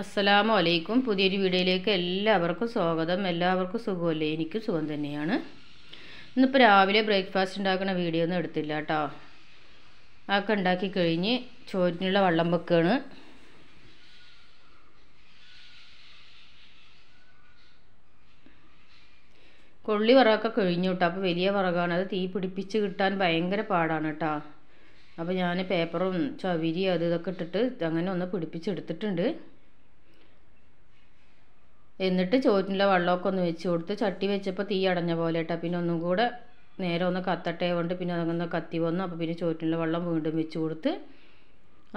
അസ്സലാമു അലൈക്കും പുതിയൊരു വീഡിയോയിലേക്ക് എല്ലാവർക്കും സ്വാഗതം എല്ലാവർക്കും സുഖമല്ലേ എനിക്കും സുഖം തന്നെയാണ് ഇന്നിപ്പോൾ രാവിലെ ബ്രേക്ക്ഫാസ്റ്റ് ഉണ്ടാക്കുന്ന വീഡിയോ ഒന്നും എടുത്തില്ല കേട്ടോ അതൊക്കെ ഉണ്ടാക്കി കഴിഞ്ഞ് ചോറ്റിനുള്ള വള്ളം വെക്കുകയാണ് കൊള്ളി വിറകൊക്കെ കഴിഞ്ഞു കേട്ടോ അപ്പോൾ വലിയ വറകാണ് അത് തീ പിടിപ്പിച്ച് കിട്ടാൻ ഭയങ്കര പാടാണ് കേട്ടോ അപ്പോൾ ഞാൻ പേപ്പറും ചവിരി അത് ഇതൊക്കെ ഇട്ടിട്ട് അങ്ങനെ ഒന്ന് പിടിപ്പിച്ചെടുത്തിട്ടുണ്ട് എന്നിട്ട് ചോറ്റിൻ്റെ വെള്ളമൊക്കെ ഒന്ന് വെച്ച് കൊടുത്ത് ചട്ടി വെച്ചപ്പോൾ തീ അടഞ്ഞ പോലെ ഇട്ടാൽ പിന്നെ ഒന്നും കൂടെ നേരെ ഒന്ന് കത്തട്ടേ കൊണ്ട് പിന്നെ അതങ്ങനെ കത്തി വന്നു അപ്പോൾ പിന്നെ ചോറ്റിൻ്റെ വെള്ളം വീണ്ടും വെച്ച് കൊടുത്ത്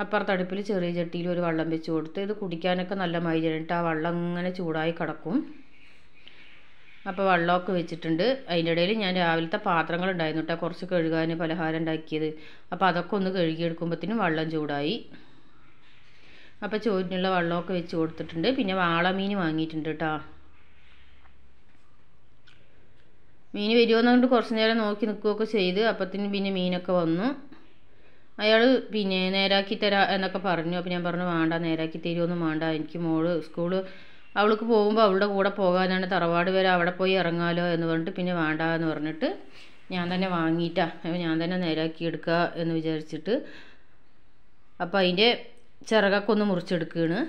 അപ്പുറത്തടുപ്പിൽ ചെറിയ ചട്ടിയിൽ ഒരു വെള്ളം വെച്ച് കൊടുത്ത് ഇത് കുടിക്കാനൊക്കെ നല്ല മൈലിട്ട് ആ വെള്ളം ഇങ്ങനെ ചൂടായി കിടക്കും അപ്പോൾ വെള്ളമൊക്കെ വെച്ചിട്ടുണ്ട് അതിൻ്റെ ഇടയിൽ ഞാൻ രാവിലത്തെ ഉണ്ടായിരുന്നു കേട്ടോ കുറച്ച് കഴുകാൻ പലഹാരം ഉണ്ടാക്കിയത് അപ്പോൾ അതൊക്കെ ഒന്ന് കഴുകിയെടുക്കുമ്പോഴത്തേനും വെള്ളം ചൂടായി അപ്പോൾ ചോറിനുള്ള വെള്ളമൊക്കെ വെച്ച് കൊടുത്തിട്ടുണ്ട് പിന്നെ വാളമീൻ വാങ്ങിയിട്ടുണ്ട് കേട്ടോ മീൻ വരുമെന്നുകൊണ്ട് കുറച്ച് നേരം നോക്കി നിൽക്കുകയൊക്കെ ചെയ്ത് അപ്പത്തിന് പിന്നെ മീനൊക്കെ വന്നു അയാൾ പിന്നെ നേരാക്കി തരാ എന്നൊക്കെ പറഞ്ഞു അപ്പം ഞാൻ പറഞ്ഞു വേണ്ട നേരാക്കി തരുമൊന്നും വേണ്ട എനിക്ക് മോള് സ്കൂള് അവൾക്ക് പോകുമ്പോൾ അവളുടെ കൂടെ പോകാനാണ് തറവാട് വരെ അവിടെ പോയി ഇറങ്ങാലോ എന്ന് പറഞ്ഞിട്ട് പിന്നെ വേണ്ട എന്ന് പറഞ്ഞിട്ട് ഞാൻ തന്നെ വാങ്ങിയിട്ടാ ഞാൻ തന്നെ നേരാക്കി എടുക്കുക എന്ന് വിചാരിച്ചിട്ട് അപ്പം അതിൻ്റെ ചിറകൊക്കെ ഒന്ന് മുറിച്ചെടുക്കുകയാണ്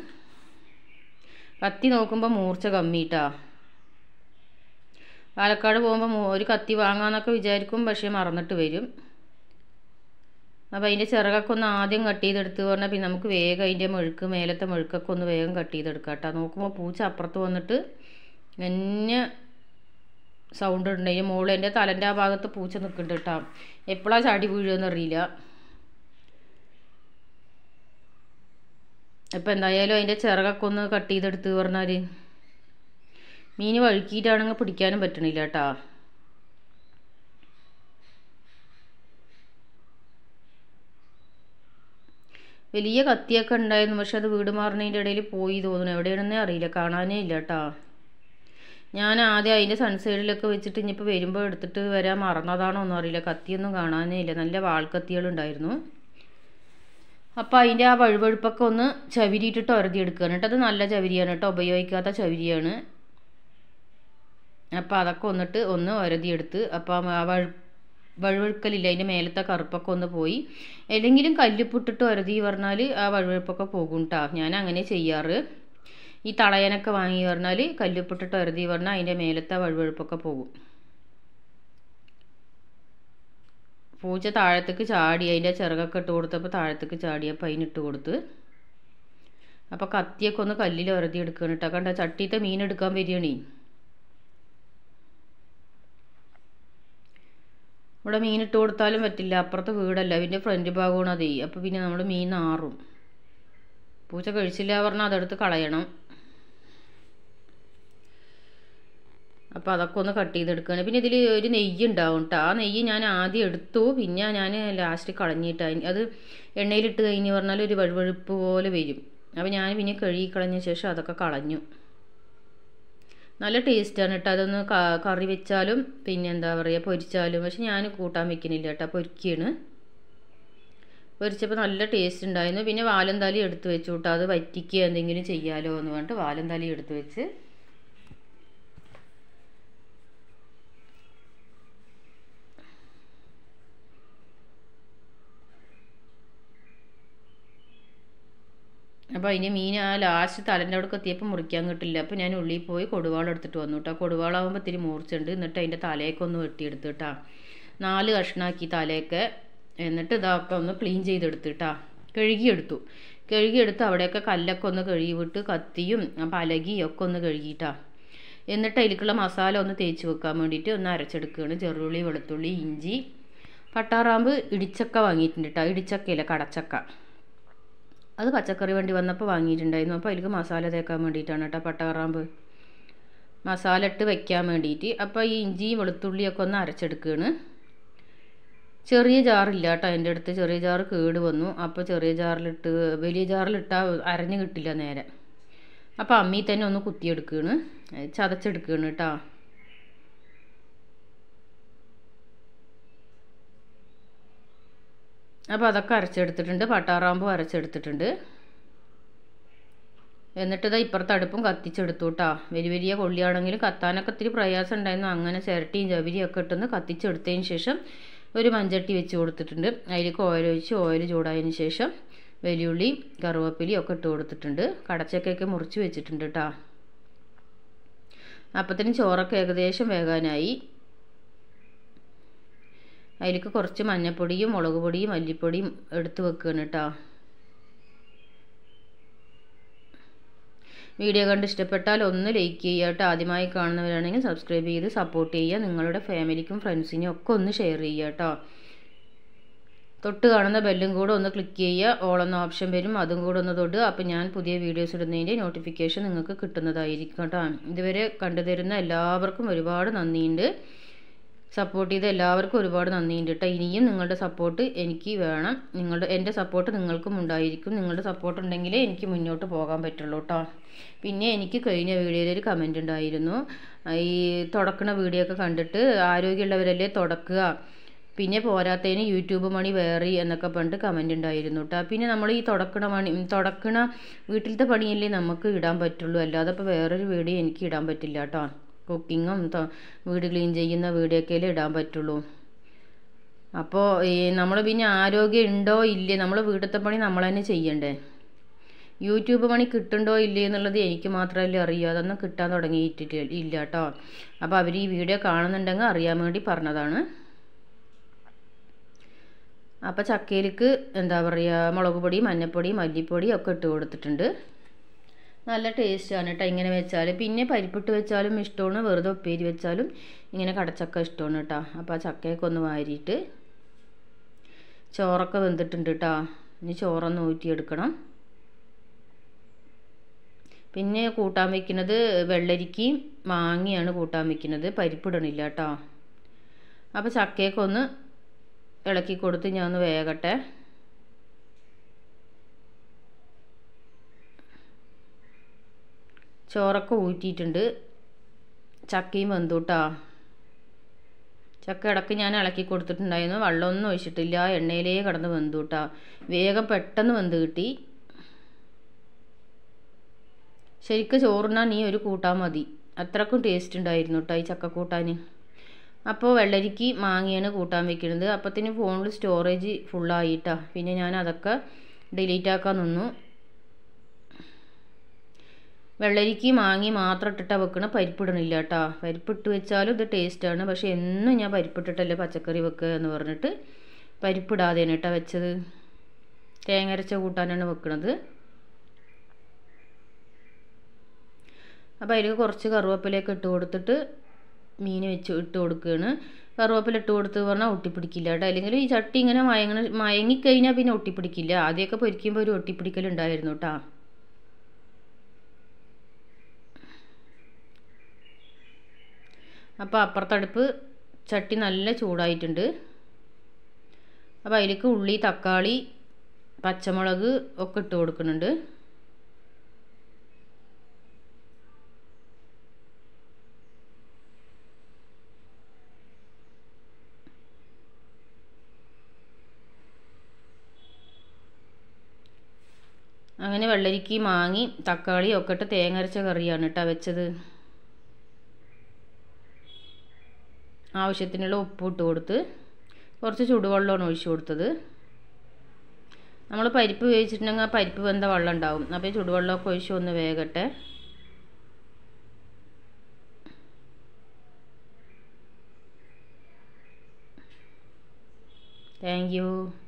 കത്തി നോക്കുമ്പോൾ മൂർച്ച കമ്മിട്ടാ പാലക്കാട് പോകുമ്പോൾ ഒരു കത്തി വാങ്ങാമെന്നൊക്കെ വിചാരിക്കും പക്ഷേ മറന്നിട്ട് വരും അപ്പോൾ അതിൻ്റെ ചിറകൊക്കെ ഒന്ന് ആദ്യം കട്ട് ചെയ്തെടുത്ത് പറഞ്ഞാൽ പിന്നെ നമുക്ക് വേഗം അതിൻ്റെ മെഴുക്ക് മേലത്തെ മെഴുക്കൊക്കെ ഒന്ന് വേഗം കട്ട് ചെയ്തെടുക്കാം കേട്ടോ നോക്കുമ്പോൾ പൂച്ച അപ്പുറത്ത് വന്നിട്ട് എന്നെ സൗണ്ട് ഉണ്ടെങ്കിൽ അതിൻ്റെ മുകളിൽ എൻ്റെ തലൻ്റെ ആ ഭാഗത്ത് പൂച്ച നിൽക്കുന്നുണ്ട് കേട്ടോ എപ്പോഴാണ് ചാടി വീഴുമെന്നറിയില്ല അപ്പോൾ എന്തായാലും അതിൻ്റെ ചിറകൊക്കെ ഒന്ന് കട്ട് ചെയ്തെടുത്ത് പറഞ്ഞാൽ മീൻ വഴുക്കിയിട്ടാണെങ്കിൽ പിടിക്കാനും പറ്റണില്ല കേട്ടോ വലിയ കത്തിയൊക്കെ ഉണ്ടായിരുന്നു പക്ഷെ അത് വീട് മാറുന്നതിൻ്റെ ഇടയിൽ പോയി തോന്നുന്നു എവിടെയാണെന്നേ അറിയില്ല കാണാനേ ഇല്ല കേട്ടോ ഞാൻ ആദ്യം അതിൻ്റെ സൺസൈഡിലൊക്കെ വെച്ചിട്ട് ഇനിയിപ്പോൾ വരുമ്പോൾ എടുത്തിട്ട് വരാൻ മറന്നതാണോ ഒന്നും അറിയില്ല കത്തിയൊന്നും കാണാനേ ഇല്ല നല്ല വാൾക്കത്തികളുണ്ടായിരുന്നു അപ്പോൾ അതിൻ്റെ ആ വഴുവഴുപ്പൊക്കെ ഒന്ന് ചവിരിയിട്ടിട്ട് ഉരതിയെടുക്കുകയാണ് കേട്ടോ അത് നല്ല ചവിരിയാണ് കേട്ടോ ഉപയോഗിക്കാത്ത ചവിരിയാണ് അപ്പോൾ അതൊക്കെ ഒന്നിട്ട് ഒന്ന് ഉരതിയെടുത്ത് അപ്പോൾ ആ വഴു വഴുവഴുക്കലില്ല അതിൻ്റെ മേലത്തെ കറുപ്പൊക്കെ ഒന്ന് പോയി ഏതെങ്കിലും കല്ലുപ്പിട്ടിട്ട് ഉരതി പറഞ്ഞാൽ ആ വഴുവഴുപ്പൊക്കെ പോകും കേട്ടോ ഞാൻ അങ്ങനെ ചെയ്യാറ് ഈ തളയനൊക്കെ വാങ്ങി പറഞ്ഞാൽ കല്ലുപ്പിട്ടിട്ട് ഉരതി പറഞ്ഞാൽ അതിൻ്റെ മേലത്തെ വഴുവഴുപ്പൊക്കെ പോകും പൂച്ച താഴത്തേക്ക് ചാടി അതിൻ്റെ ചിറകൊക്കെ ഇട്ട് കൊടുത്തപ്പോൾ താഴത്തേക്ക് ചാടി അപ്പോൾ അതിനിട്ട് കൊടുത്ത് അപ്പോൾ കത്തിയൊക്കെ ഒന്ന് കല്ലിൽ വെറുതെ എടുക്കണം കേട്ടോ കണ്ട ചട്ടിയത്തെ മീൻ എടുക്കാൻ വരികയാണേ ഇവിടെ മീൻ ഇട്ട് കൊടുത്താലും പറ്റില്ല അപ്പുറത്തെ വീടല്ല പിന്നെ ഫ്രണ്ട് ഭാഗമാണ് അതേ അപ്പോൾ പിന്നെ നമ്മൾ മീൻ ആറും പൂച്ച കഴിച്ചില്ല പറഞ്ഞാൽ അതെടുത്ത് കളയണം അപ്പോൾ അതൊക്കെ ഒന്ന് കട്ട് ചെയ്തെടുക്കുകയാണ് പിന്നെ ഇതിൽ ഒരു നെയ്യ് ഉണ്ടാവും കേട്ടോ ആ നെയ്യ് ഞാൻ ആദ്യം എടുത്തു പിന്നെ ഞാൻ ലാസ്റ്റ് കളഞ്ഞിട്ട് അത് എണ്ണയിലിട്ട് കഴിഞ്ഞ് പറഞ്ഞാൽ ഒരു വഴുവഴുപ്പ് പോലെ വരും അപ്പോൾ ഞാൻ പിന്നെ കഴുകി കളഞ്ഞ ശേഷം അതൊക്കെ കളഞ്ഞു നല്ല ടേസ്റ്റാണ് കേട്ടോ അതൊന്ന് കറി വെച്ചാലും പിന്നെ എന്താ പറയുക പൊരിച്ചാലും പക്ഷെ ഞാൻ കൂട്ടാൻ വെക്കുന്നില്ല കേട്ടോ പൊരിക്കുകയാണ് പൊരിച്ചപ്പോൾ നല്ല ടേസ്റ്റ് ഉണ്ടായിരുന്നു പിന്നെ വാലന്താലി എടുത്ത് വെച്ചു കേട്ടോ അത് വറ്റിക്കുക എന്തെങ്കിലും ചെയ്യാലോ എന്ന് പറഞ്ഞിട്ട് വാലന്താലി എടുത്ത് വെച്ച് അപ്പോൾ അതിന് മീൻ ആ ലാസ്റ്റ് തലൻ്റെ അവിടെ എത്തിയപ്പോൾ മുറിക്കാൻ കിട്ടില്ല അപ്പോൾ ഞാൻ ഉള്ളിൽ പോയി കൊടുവാളം എടുത്തിട്ട് വന്നു കേട്ടോ കൊടുവാളാകുമ്പോൾ ഇത്തിരി മൂർച്ചുണ്ട് എന്നിട്ട് അതിൻ്റെ തലയൊക്കെ ഒന്ന് വെട്ടിയെടുത്ത് കേട്ടാ നാല് കഷ്ണാക്കി തലയൊക്കെ എന്നിട്ട് ഇതൊക്കെ ഒന്ന് ക്ലീൻ ചെയ്തെടുത്ത് കേട്ടാ കഴുകിയെടുത്തു കഴുകിയെടുത്ത് അവിടെയൊക്കെ കല്ലൊക്കെ ഒന്ന് കഴുകി വിട്ട് കത്തിയും പലകിയും ഒക്കെ ഒന്ന് കഴുകിയിട്ടാ എന്നിട്ട് അതിലേക്കുള്ള മസാല ഒന്ന് തേച്ച് വെക്കാൻ വേണ്ടിയിട്ട് ഒന്ന് അരച്ചെടുക്കുകയാണ് ചെറുള്ളി വെളുത്തുള്ളി ഇഞ്ചി പട്ടാറാമ്പ് ഇടിച്ചക്ക വാങ്ങിയിട്ടുണ്ട് കേട്ടോ ഇടിച്ചക്കയില്ല കടച്ചക്ക അത് പച്ചക്കറി വണ്ടി വന്നപ്പോൾ വാങ്ങിയിട്ടുണ്ടായിരുന്നു അപ്പോൾ അതിലേക്ക് മസാല തേക്കാൻ വേണ്ടിയിട്ടാണ് കേട്ടോ പട്ടകറാമ്പ് മസാല ഇട്ട് വെക്കാൻ വേണ്ടിയിട്ട് അപ്പോൾ ഈ ഇഞ്ചിയും വെളുത്തുള്ളിയൊക്കെ ഒന്ന് അരച്ചെടുക്കുകയാണ് ചെറിയ ജാറില്ല കേട്ടോ എൻ്റെ അടുത്ത് ചെറിയ ജാറ് കേട് വന്നു അപ്പോൾ ചെറിയ ജാറിലിട്ട് വലിയ ജാറിലിട്ടാൽ അരഞ്ഞു കിട്ടില്ല നേരെ അപ്പോൾ അമ്മി തന്നെ ഒന്ന് കുത്തിയെടുക്കുകയാണ് ചതച്ചെടുക്കുകയാണ് കേട്ടോ അപ്പോൾ അതൊക്കെ അരച്ചെടുത്തിട്ടുണ്ട് പട്ടാറാമ്പും അരച്ചെടുത്തിട്ടുണ്ട് എന്നിട്ട് ഇതാ ഇപ്പുറത്ത് അടുപ്പും കത്തിച്ചെടുത്തു കേട്ടോ വലിയ വലിയ കൊള്ളിയാണെങ്കിലും കത്താനൊക്കെ ഇത്തിരി പ്രയാസം ഉണ്ടായിരുന്നു അങ്ങനെ ചിരട്ടിയും ചവിരിയും ഒക്കെ ഇട്ടൊന്ന് കത്തിച്ചെടുത്തതിന് ശേഷം ഒരു മഞ്ചട്ടി വെച്ച് കൊടുത്തിട്ടുണ്ട് അതിലേക്ക് ഓയിൽ ഒഴിച്ച് ഓയിൽ ചൂടായതിന് ശേഷം വെല്ലുള്ളി കറുവപ്പിലി ഒക്കെ ഇട്ട് കൊടുത്തിട്ടുണ്ട് കടച്ചക്കൊക്കെ മുറിച്ച് വെച്ചിട്ടുണ്ട് കേട്ടോ അപ്പത്തിന് ചോറൊക്കെ ഏകദേശം വേകാനായി അതിലേക്ക് കുറച്ച് മഞ്ഞൾപ്പൊടിയും മുളക് പൊടിയും മല്ലിപ്പൊടിയും എടുത്ത് വെക്കുകയാണ് കേട്ടോ വീഡിയോ കണ്ട് ഇഷ്ടപ്പെട്ടാൽ ഒന്ന് ലൈക്ക് ചെയ്യുക കേട്ടോ ആദ്യമായി കാണുന്നവരാണെങ്കിൽ സബ്സ്ക്രൈബ് ചെയ്ത് സപ്പോർട്ട് ചെയ്യുക നിങ്ങളുടെ ഫാമിലിക്കും ഫ്രണ്ട്സിനും ഒക്കെ ഒന്ന് ഷെയർ ചെയ്യുക കേട്ടോ തൊട്ട് കാണുന്ന ബെല്ലും കൂടെ ഒന്ന് ക്ലിക്ക് ചെയ്യുക ഓൾ എന്ന ഓപ്ഷൻ വരും അതും കൂടെ ഒന്ന് തൊട്ട് അപ്പോൾ ഞാൻ പുതിയ വീഡിയോസ് ഇടുന്നതിൻ്റെ നോട്ടിഫിക്കേഷൻ നിങ്ങൾക്ക് കിട്ടുന്നതായിരിക്കും കേട്ടോ ഇതുവരെ കണ്ടു തരുന്ന എല്ലാവർക്കും ഒരുപാട് നന്ദിയുണ്ട് സപ്പോർട്ട് ചെയ്ത എല്ലാവർക്കും ഒരുപാട് നന്ദിയുണ്ട് കേട്ടോ ഇനിയും നിങ്ങളുടെ സപ്പോർട്ട് എനിക്ക് വേണം നിങ്ങളുടെ എൻ്റെ സപ്പോർട്ട് നിങ്ങൾക്കും ഉണ്ടായിരിക്കും നിങ്ങളുടെ സപ്പോർട്ട് ഉണ്ടെങ്കിലേ എനിക്ക് മുന്നോട്ട് പോകാൻ പറ്റുള്ളൂ കേട്ടോ പിന്നെ എനിക്ക് കഴിഞ്ഞ വീഡിയോയിൽ ഒരു കമൻ്റ് ഉണ്ടായിരുന്നു ഈ തുടക്കണ വീഡിയോ ഒക്കെ കണ്ടിട്ട് ആരോഗ്യമുള്ളവരല്ലേ തുടക്കുക പിന്നെ പോരാത്തതിന് യൂട്യൂബ് മണി വേറി എന്നൊക്കെ പണ്ട് കമൻ്റ് ഉണ്ടായിരുന്നു കേട്ടോ പിന്നെ നമ്മൾ ഈ തുടക്കണ മണി തുടക്കണ വീട്ടിലത്തെ പണിയല്ലേ നമുക്ക് ഇടാൻ പറ്റുള്ളൂ അല്ലാതെ ഇപ്പോൾ വേറൊരു വീഡിയോ എനിക്ക് ഇടാൻ പറ്റില്ല കേട്ടോ കുക്കിങ്ങും വീട് ക്ലീൻ ചെയ്യുന്ന വീഡിയോക്കല്ലേ ഇടാൻ പറ്റുള്ളൂ അപ്പോൾ നമ്മൾ പിന്നെ ആരോഗ്യം ഉണ്ടോ ഇല്ലേ നമ്മൾ വീട്ടിലത്തെ പണി നമ്മൾ തന്നെ ചെയ്യണ്ടേ യൂട്യൂബ് പണി കിട്ടുണ്ടോ ഇല്ലേ എന്നുള്ളത് എനിക്ക് മാത്രമല്ലേ അറിയൂ അതൊന്നും കിട്ടാൻ തുടങ്ങിയിട്ടില്ല ഇല്ല കേട്ടോ അപ്പോൾ അവർ ഈ വീഡിയോ കാണുന്നുണ്ടെങ്കിൽ അറിയാൻ വേണ്ടി പറഞ്ഞതാണ് അപ്പോൾ ചക്കയിലേക്ക് എന്താ പറയുക മുളക് പൊടി മഞ്ഞൾപ്പൊടി മല്ലിപ്പൊടി ഒക്കെ ഇട്ട് കൊടുത്തിട്ടുണ്ട് നല്ല ടേസ്റ്റാണ് കേട്ടോ ഇങ്ങനെ വെച്ചാൽ പിന്നെ പരിപ്പിട്ട് വെച്ചാലും ഇഷ്ടമാണ് വെറുതെ ഉപ്പേരി വെച്ചാലും ഇങ്ങനെ കടച്ചക്ക ഇഷ്ടമാണ് കേട്ടോ അപ്പോൾ ആ ചക്കയൊക്കെ ഒന്ന് വാരിയിട്ട് ചോറൊക്കെ വെന്തിട്ടുണ്ട് കേട്ടോ ഇനി ചോറൊന്ന് ഊറ്റിയെടുക്കണം പിന്നെ കൂട്ടാൻ വെക്കുന്നത് വെള്ളരിക്കയും മാങ്ങയാണ് കൂട്ടാൻ വെക്കുന്നത് പരിപ്പിടണില്ല കേട്ടോ അപ്പോൾ ചക്കയൊക്കെ ഒന്ന് ഇളക്കി കൊടുത്ത് ഞാൻ ഒന്ന് വേകട്ടെ ചോറൊക്കെ ഊറ്റിയിട്ടുണ്ട് ചക്കയും വെന്തു കേട്ടോ ചക്ക ഇടയ്ക്ക് ഞാൻ ഇളക്കി കൊടുത്തിട്ടുണ്ടായിരുന്നു വെള്ളമൊന്നും ഒഴിച്ചിട്ടില്ല എണ്ണയിലേ കിടന്ന് വെന്തു കേട്ടോ വേഗം പെട്ടെന്ന് വെന്ത് കിട്ടി ശരിക്കും ചോറിനാ നീ ഒരു കൂട്ടാൻ മതി അത്രക്കും ടേസ്റ്റ് ഉണ്ടായിരുന്നു കേട്ടോ ഈ ചക്ക കൂട്ടാൻ അപ്പോൾ വെള്ളരിക്ക് മാങ്ങയാണ് കൂട്ടാൻ വെക്കുന്നത് അപ്പത്തിന് ഫോണിൽ സ്റ്റോറേജ് ഫുള്ളായിട്ടാ പിന്നെ ഞാൻ അതൊക്കെ ഡിലീറ്റ് ആക്കാൻ നിന്നു വെള്ളരിക്ക് മാങ്ങി മാത്രം ഇട്ടിട്ടാണ് വെക്കണ പരിപ്പിടണില്ല കേട്ടോ പരിപ്പിട്ട് വെച്ചാലും ഇത് ടേസ്റ്റാണ് പക്ഷേ എന്നും ഞാൻ പരിപ്പിട്ടിട്ടല്ലേ പച്ചക്കറി വെക്കുക എന്ന് പറഞ്ഞിട്ട് പരിപ്പിടാതെയാണ് കേട്ടോ വെച്ചത് തേങ്ങരച്ച കൂട്ടാനാണ് വെക്കണത് അപ്പോൾ അതിലേക്ക് കുറച്ച് കറുവേപ്പിലയൊക്കെ ഇട്ട് കൊടുത്തിട്ട് മീൻ വെച്ച് ഇട്ട് കൊടുക്കുകയാണ് കറുവപ്പില ഇട്ട് കൊടുത്ത് പറഞ്ഞാൽ ഒട്ടിപ്പിടിക്കില്ല കേട്ടോ അല്ലെങ്കിൽ ഈ ചട്ടി ഇങ്ങനെ മയങ്ങണ മയങ്ങിക്കഴിഞ്ഞാൽ പിന്നെ ഒട്ടിപ്പിടിക്കില്ല ആദ്യമൊക്കെ പൊരിക്കുമ്പോൾ ഒരു ഒട്ടിപ്പിടിക്കലുണ്ടായിരുന്നു കേട്ടോ അപ്പോൾ അപ്പുറത്തടുപ്പ് ചട്ടി നല്ല ചൂടായിട്ടുണ്ട് അപ്പോൾ അതിലേക്ക് ഉള്ളി തക്കാളി പച്ചമുളക് ഒക്കെ ഇട്ട് കൊടുക്കുന്നുണ്ട് അങ്ങനെ വെള്ളരിക്കി മാങ്ങി തക്കാളി ഒക്കെ ഇട്ട് തേങ്ങ അരച്ച കറിയാണ് കേട്ടോ വെച്ചത് ആവശ്യത്തിനുള്ള ഉപ്പ് ഇട്ട് കൊടുത്ത് കുറച്ച് ചൂടുവെള്ളമാണ് ഒഴിച്ചു കൊടുത്തത് നമ്മൾ പരിപ്പ് വേവിച്ചിട്ടുണ്ടെങ്കിൽ പരിപ്പ് വെന്ത വെള്ളം ഉണ്ടാവും അപ്പോൾ ഈ ചൂടുവെള്ളമൊക്കെ ഒഴിച്ച് ഒന്ന് വേകട്ടെ താങ്ക് യു